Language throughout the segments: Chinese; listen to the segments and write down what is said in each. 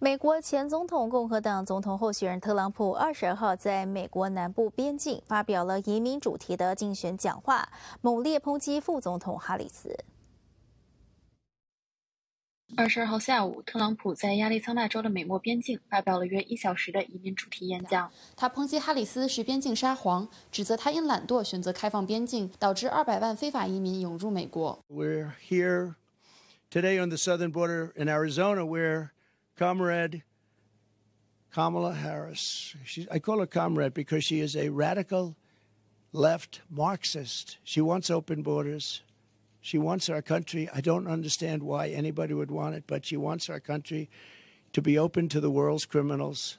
美国前总统、共和党总统候选人特朗普二十二号在美国南部边境发表了移民主题的竞选讲话，猛烈抨击副总统哈里斯。二十二号下午，特朗普在亚利桑那州的美墨边境发表了约一小时的移民主题演讲。他抨击哈里斯是“边境沙皇”，指责他因懒惰选择开放边境，导致二百万非法移民涌入美国。We're here today on the southern border in Arizona, where comrade Kamala Harris. She, I call her comrade because she is a radical left Marxist. She wants open borders. She wants our country. I don't understand why anybody would want it, but she wants our country to be open to the world's criminals,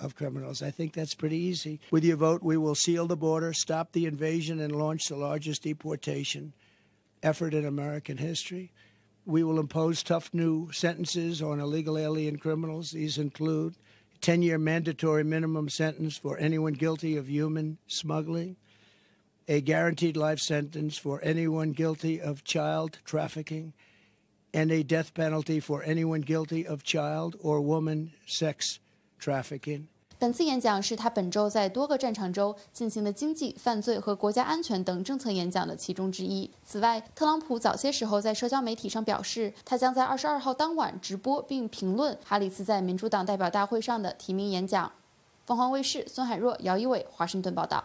of criminals. I think that's pretty easy. With your vote, we will seal the border, stop the invasion, and launch the largest deportation effort in American history. We will impose tough new sentences on illegal alien criminals. These include a 10 year mandatory minimum sentence for anyone guilty of human smuggling, a guaranteed life sentence for anyone guilty of child trafficking, and a death penalty for anyone guilty of child or woman sex 本次演讲是他本周在多个战场州进行的经济、犯罪和国家安全等政策演讲的其中之一。此外，特朗普早些时候在社交媒体上表示，他将在二十二号当晚直播并评论哈里斯在民主党代表大会上的提名演讲。凤凰卫视孙海若、姚一伟，华盛顿报道。